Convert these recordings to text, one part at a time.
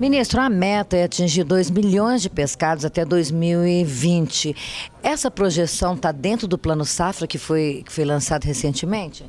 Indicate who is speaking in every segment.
Speaker 1: Ministro, a meta é atingir 2 milhões de pescados até 2020. Essa projeção está dentro do Plano Safra que foi, que foi lançado recentemente?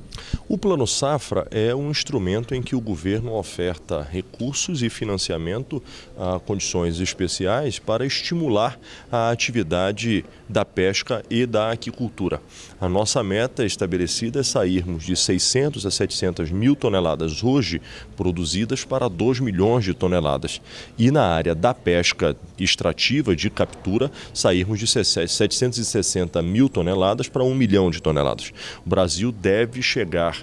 Speaker 2: O Plano Safra é um instrumento em que o governo oferta recursos e financiamento a condições especiais para estimular a atividade da pesca e da aquicultura. A nossa meta estabelecida é sairmos de 600 a 700 mil toneladas hoje produzidas para 2 milhões de toneladas. E na área da pesca extrativa de captura, sairmos de 760 mil toneladas para 1 milhão de toneladas. O Brasil deve chegar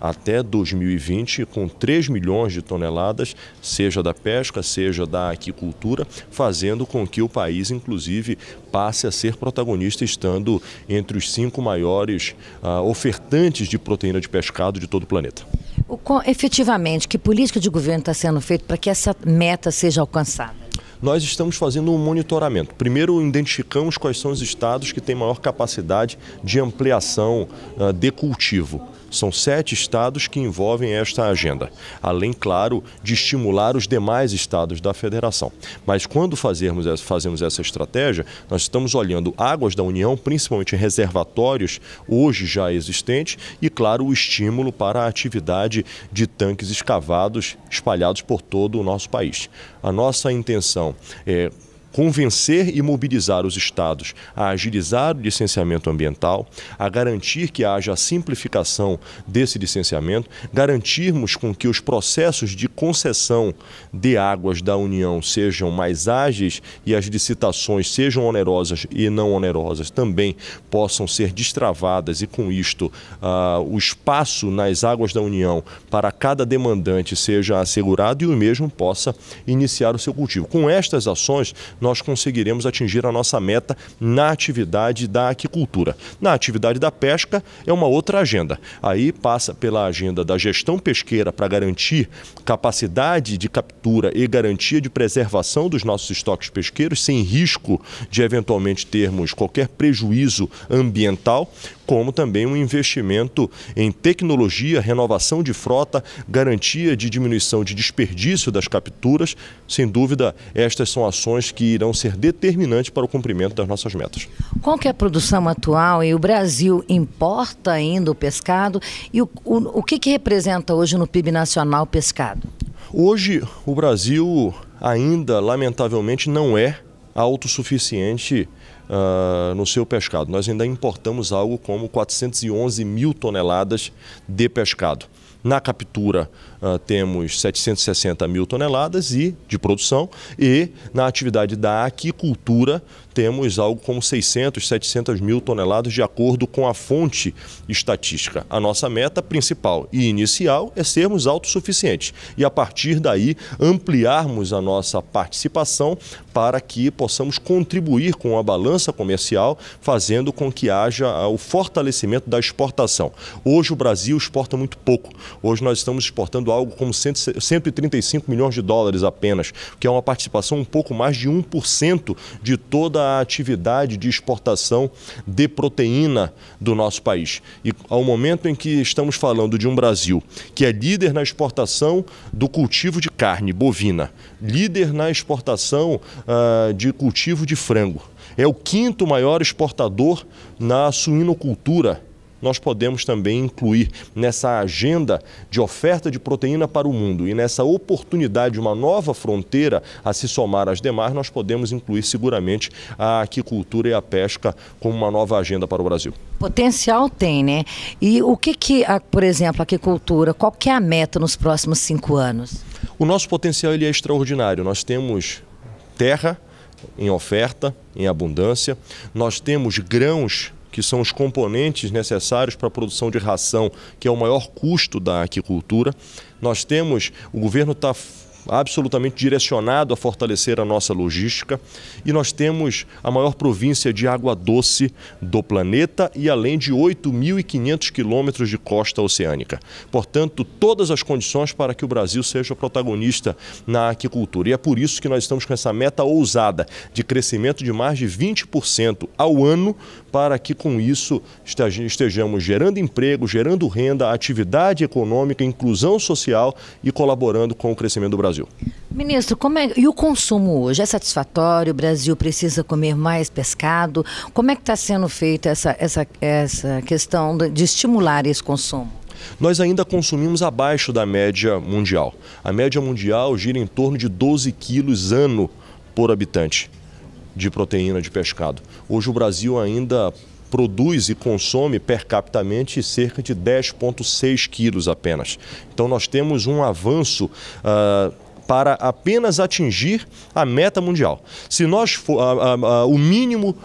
Speaker 2: até 2020 com 3 milhões de toneladas, seja da pesca, seja da aquicultura, fazendo com que o país, inclusive, passe a ser protagonista, estando entre os cinco maiores uh, ofertantes de proteína de pescado de todo o planeta.
Speaker 1: O, com, efetivamente, que política de governo está sendo feita para que essa meta seja alcançada?
Speaker 2: Nós estamos fazendo um monitoramento. Primeiro, identificamos quais são os estados que têm maior capacidade de ampliação uh, de cultivo são sete estados que envolvem esta agenda, além, claro, de estimular os demais estados da federação. Mas quando fazermos, fazemos essa estratégia, nós estamos olhando águas da União, principalmente reservatórios hoje já existentes, e, claro, o estímulo para a atividade de tanques escavados espalhados por todo o nosso país. A nossa intenção é convencer e mobilizar os estados a agilizar o licenciamento ambiental, a garantir que haja a simplificação desse licenciamento, garantirmos com que os processos de concessão de águas da União sejam mais ágeis e as licitações sejam onerosas e não onerosas também possam ser destravadas e com isto uh, o espaço nas águas da União para cada demandante seja assegurado e o mesmo possa iniciar o seu cultivo. Com estas ações, nós conseguiremos atingir a nossa meta na atividade da aquicultura. Na atividade da pesca é uma outra agenda. Aí passa pela agenda da gestão pesqueira para garantir capacidade de captura e garantia de preservação dos nossos estoques pesqueiros, sem risco de eventualmente termos qualquer prejuízo ambiental, como também um investimento em tecnologia, renovação de frota, garantia de diminuição de desperdício das capturas. Sem dúvida, estas são ações que irão ser determinantes para o cumprimento das nossas metas.
Speaker 1: Qual que é a produção atual e o Brasil importa ainda o pescado e o, o, o que, que representa hoje no PIB nacional o pescado?
Speaker 2: Hoje, o Brasil ainda, lamentavelmente, não é autossuficiente uh, no seu pescado. Nós ainda importamos algo como 411 mil toneladas de pescado. Na captura uh, temos 760 mil toneladas e, de produção e na atividade da aquicultura temos algo como 600, 700 mil toneladas, de acordo com a fonte estatística. A nossa meta principal e inicial é sermos autossuficientes e, a partir daí, ampliarmos a nossa participação para que possamos contribuir com a balança comercial, fazendo com que haja ah, o fortalecimento da exportação. Hoje, o Brasil exporta muito pouco. Hoje, nós estamos exportando algo como 135 milhões de dólares apenas, que é uma participação um pouco mais de 1% de toda a atividade de exportação de proteína do nosso país. E ao momento em que estamos falando de um Brasil que é líder na exportação do cultivo de carne bovina, líder na exportação uh, de cultivo de frango, é o quinto maior exportador na suinocultura nós podemos também incluir nessa agenda de oferta de proteína para o mundo e nessa oportunidade de uma nova fronteira a se somar às demais, nós podemos incluir seguramente a aquicultura e a pesca como uma nova agenda para o Brasil.
Speaker 1: Potencial tem, né? E o que, que por exemplo, a aquicultura, qual que é a meta nos próximos cinco anos?
Speaker 2: O nosso potencial ele é extraordinário. Nós temos terra em oferta, em abundância, nós temos grãos que são os componentes necessários para a produção de ração, que é o maior custo da aquicultura. Nós temos, o governo está absolutamente direcionado a fortalecer a nossa logística e nós temos a maior província de água doce do planeta e além de 8.500 quilômetros de costa oceânica. Portanto, todas as condições para que o Brasil seja protagonista na aquicultura e é por isso que nós estamos com essa meta ousada de crescimento de mais de 20% ao ano para que com isso estejamos gerando emprego, gerando renda, atividade econômica, inclusão social e colaborando com o crescimento do Brasil Brasil.
Speaker 1: Ministro, como é, e o consumo hoje? É satisfatório? O Brasil precisa comer mais pescado? Como é que está sendo feita essa, essa, essa questão de estimular esse consumo?
Speaker 2: nós ainda consumimos abaixo da média mundial. A média mundial gira em torno de 12 quilos ano por habitante de proteína de pescado. Hoje o Brasil ainda produz e consome per capitamente cerca de 10,6 quilos apenas. Então nós temos um avanço. Uh, para apenas atingir a meta mundial. Se nós for, uh, ah, uh, ah, o mínimo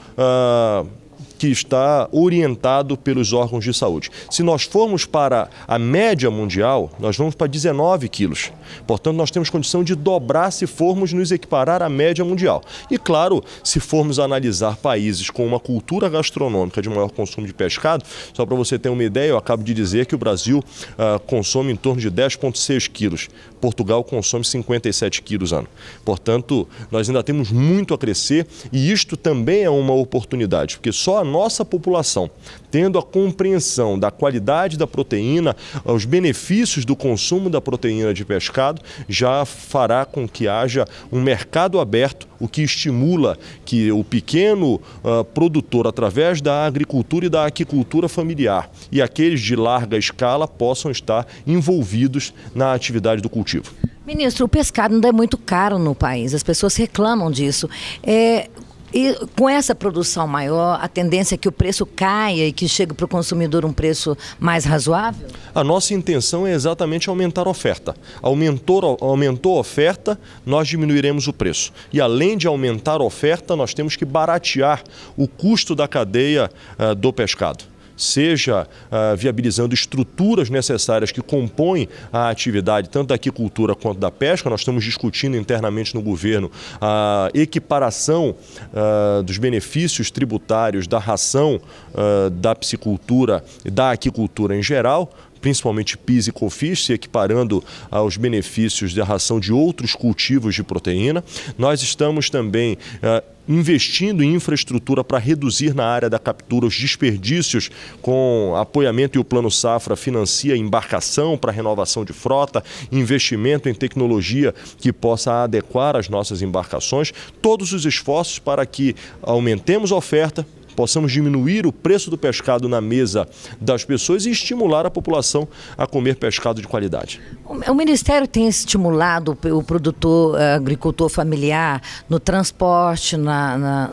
Speaker 2: que está orientado pelos órgãos de saúde. Se nós formos para a média mundial, nós vamos para 19 quilos. Portanto, nós temos condição de dobrar se formos nos equiparar à média mundial. E claro, se formos analisar países com uma cultura gastronômica de maior consumo de pescado, só para você ter uma ideia, eu acabo de dizer que o Brasil ah, consome em torno de 10,6 quilos. Portugal consome 57 quilos ano. Portanto, nós ainda temos muito a crescer e isto também é uma oportunidade, porque só a nossa população, tendo a compreensão da qualidade da proteína, os benefícios do consumo da proteína de pescado, já fará com que haja um mercado aberto, o que estimula que o pequeno uh, produtor, através da agricultura e da aquicultura familiar, e aqueles de larga escala possam estar envolvidos na atividade do cultivo.
Speaker 1: Ministro, o pescado ainda é muito caro no país, as pessoas reclamam disso. É, e com essa produção maior, a tendência é que o preço caia e que chegue para o consumidor um preço mais razoável?
Speaker 2: A nossa intenção é exatamente aumentar a oferta. Aumentou, aumentou a oferta, nós diminuiremos o preço. E além de aumentar a oferta, nós temos que baratear o custo da cadeia uh, do pescado seja ah, viabilizando estruturas necessárias que compõem a atividade, tanto da aquicultura quanto da pesca. Nós estamos discutindo internamente no governo a equiparação ah, dos benefícios tributários da ração, ah, da piscicultura, da aquicultura em geral, principalmente PIS e COFIS, se equiparando aos benefícios da ração de outros cultivos de proteína. Nós estamos também uh, investindo em infraestrutura para reduzir na área da captura os desperdícios com apoiamento e o Plano Safra financia embarcação para renovação de frota, investimento em tecnologia que possa adequar as nossas embarcações, todos os esforços para que aumentemos a oferta, possamos diminuir o preço do pescado na mesa das pessoas e estimular a população a comer pescado de qualidade.
Speaker 1: O Ministério tem estimulado o produtor eh, agricultor familiar no transporte, na, na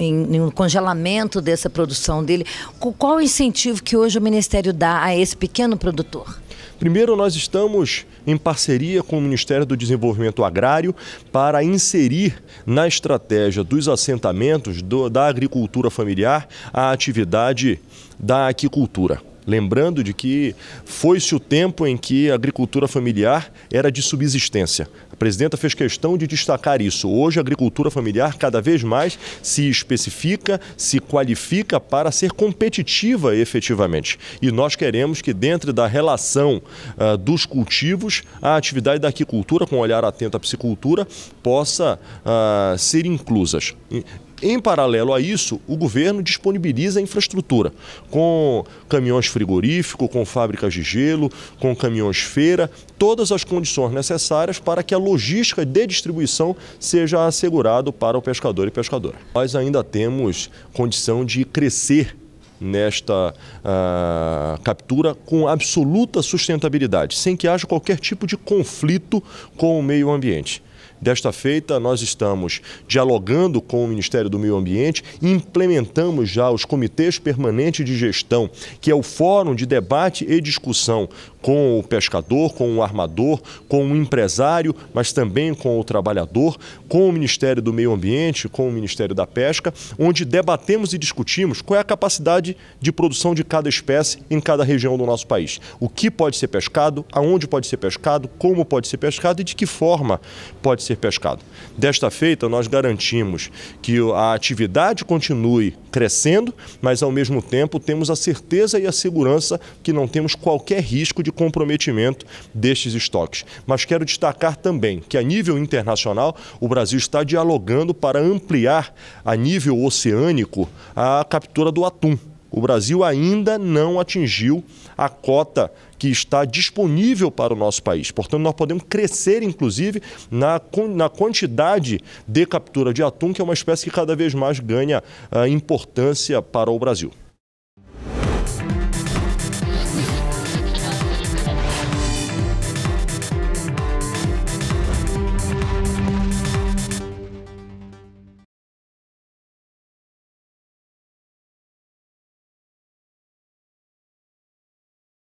Speaker 1: em, em congelamento dessa produção dele. Qual o incentivo que hoje o Ministério dá a esse pequeno produtor?
Speaker 2: Primeiro, nós estamos em parceria com o Ministério do Desenvolvimento Agrário para inserir na estratégia dos assentamentos do, da agricultura familiar a atividade da aquicultura. Lembrando de que foi-se o tempo em que a agricultura familiar era de subsistência. A presidenta fez questão de destacar isso. Hoje a agricultura familiar cada vez mais se especifica, se qualifica para ser competitiva efetivamente. E nós queremos que dentro da relação uh, dos cultivos, a atividade da aquicultura, com um olhar atento à piscicultura, possa uh, ser inclusas, em paralelo a isso, o governo disponibiliza a infraestrutura com caminhões frigoríficos, com fábricas de gelo, com caminhões feira, todas as condições necessárias para que a logística de distribuição seja assegurada para o pescador e pescadora. Nós ainda temos condição de crescer nesta uh, captura com absoluta sustentabilidade, sem que haja qualquer tipo de conflito com o meio ambiente. Desta feita, nós estamos dialogando com o Ministério do Meio Ambiente implementamos já os comitês permanentes de gestão, que é o fórum de debate e discussão com o pescador, com o armador, com o empresário, mas também com o trabalhador, com o Ministério do Meio Ambiente, com o Ministério da Pesca, onde debatemos e discutimos qual é a capacidade de produção de cada espécie em cada região do nosso país. O que pode ser pescado, aonde pode ser pescado, como pode ser pescado e de que forma pode ser ser pescado. Desta feita, nós garantimos que a atividade continue crescendo, mas ao mesmo tempo temos a certeza e a segurança que não temos qualquer risco de comprometimento destes estoques. Mas quero destacar também que, a nível internacional, o Brasil está dialogando para ampliar a nível oceânico a captura do atum. O Brasil ainda não atingiu a cota que está disponível para o nosso país. Portanto, nós podemos crescer, inclusive, na, na quantidade de captura de atum, que é uma espécie que cada vez mais ganha uh, importância para o Brasil.